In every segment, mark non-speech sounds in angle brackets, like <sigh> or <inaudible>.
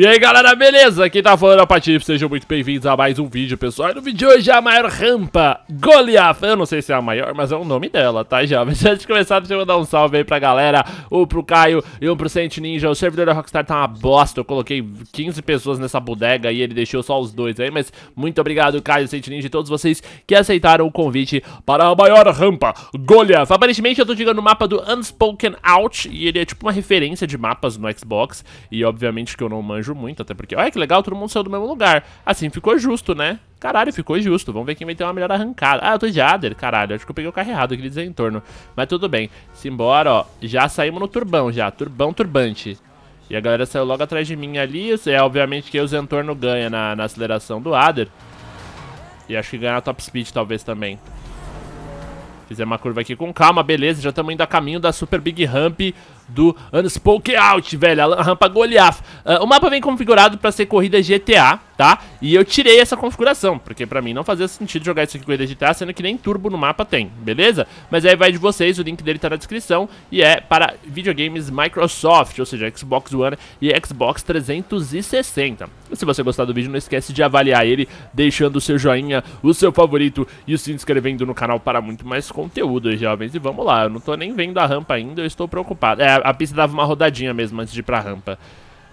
E aí galera, beleza? Quem tá falando é o Patip, sejam muito bem-vindos a mais um vídeo, pessoal. E no vídeo de hoje é a maior rampa, Goliath. Eu não sei se é a maior, mas é o nome dela, tá, já? <laughs> Mas antes de começar, deixa eu mandar um salve aí pra galera, um pro Caio e um pro Saint Ninja. O servidor da Rockstar tá uma bosta, eu coloquei 15 pessoas nessa bodega e ele deixou só os dois aí, mas muito obrigado, Caio, Saint Ninja e todos vocês que aceitaram o convite para a maior rampa, Goliath. Aparentemente eu tô jogando o mapa do Unspoken Out e ele é tipo uma referência de mapas no Xbox e obviamente que eu não manjo viajou muito, até porque... Olha que legal, todo mundo saiu do mesmo lugar. Assim, ficou justo, né? Caralho, ficou justo. Vamos ver quem vai ter uma melhor arrancada. Ah, eu tô de Ader, caralho. Acho que eu peguei o carro errado, eu queria torno. Mas tudo bem. Simbora, ó. Já saímos no turbão, já. Turbão, turbante. E a galera saiu logo atrás de mim ali. É, obviamente, que o Zentorno ganha na, na aceleração do Ader. E acho que ganha a top speed, talvez, também. Fizemos uma curva aqui com calma, beleza. Já estamos indo a caminho da Super Big Ramp do Unspoke Out, velho, a rampa Goliath. Uh, o mapa vem configurado pra ser corrida GTA, tá? E eu tirei essa configuração, porque pra mim não fazia sentido jogar isso aqui corrida GTA, sendo que nem turbo no mapa tem, beleza? Mas aí vai de vocês, o link dele tá na descrição, e é para videogames Microsoft, ou seja, Xbox One e Xbox 360. E se você gostar do vídeo, não esquece de avaliar ele, deixando o seu joinha, o seu favorito e se inscrevendo no canal para muito mais conteúdo, jovens. E vamos lá, eu não tô nem vendo a rampa ainda, eu estou preocupado. É, a, pista dava uma rodadinha mesmo antes de ir pra rampa.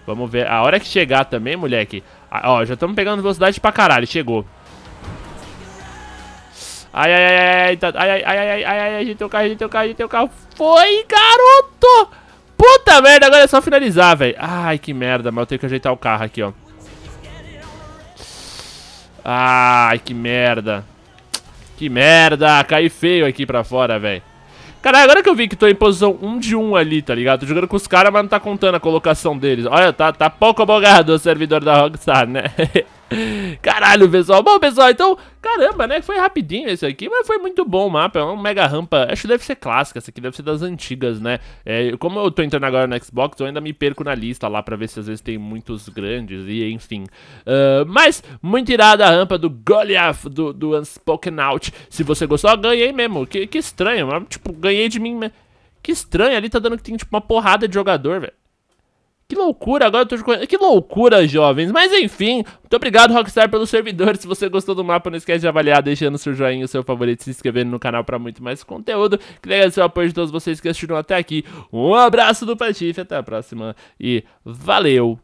Vamos ver. A hora que chegar também, moleque. ó, já estamos pegando velocidade pra caralho. Chegou. Ai, ai, ai, ai, tá, ai ai, ai, ai, ai, ai, ai, gente, o carro, gente, o carro, gente, o carro. Foi, garoto! Puta merda, agora é só finalizar, velho. Ai, que merda, mas eu tenho que ajeitar o carro aqui, ó. Ai, que merda. Que merda, caí feio aqui pra fora, velho. Caralho, agora que eu vi que tô em posição 1 de 1 ali, tá ligado? Tô jogando com os caras, mas não tá contando a colocação deles. Olha, tá, tá pouco bogado o servidor da Rockstar, né? <laughs> Caralho, pessoal. Bom, pessoal, então, caramba, né? Foi rapidinho esse aqui, mas foi muito bom o mapa. É uma mega rampa. Acho que deve ser clássica. Essa aqui deve ser das antigas, né? É, como eu tô entrando agora no Xbox, eu ainda me perco na lista lá pra ver se às vezes tem muitos grandes e enfim. Uh, mas, muito irada a rampa do Goliath, do, do Unspoken Out. Se você gostou, ganhei mesmo. Que, que estranho, mas, tipo, ganhei de mim. Que estranho, ali tá dando que tem tipo uma porrada de jogador, velho. Que loucura, agora eu tô jogando. Que loucura, jovens. Mas enfim, muito obrigado, Rockstar, pelo servidor. Se você gostou do mapa, não esquece de avaliar, deixando seu joinha, o seu favorito, se inscrevendo no canal pra muito mais conteúdo. Queria agradecer o apoio de todos vocês que assistiram até aqui. Um abraço do Patife, até a próxima e valeu!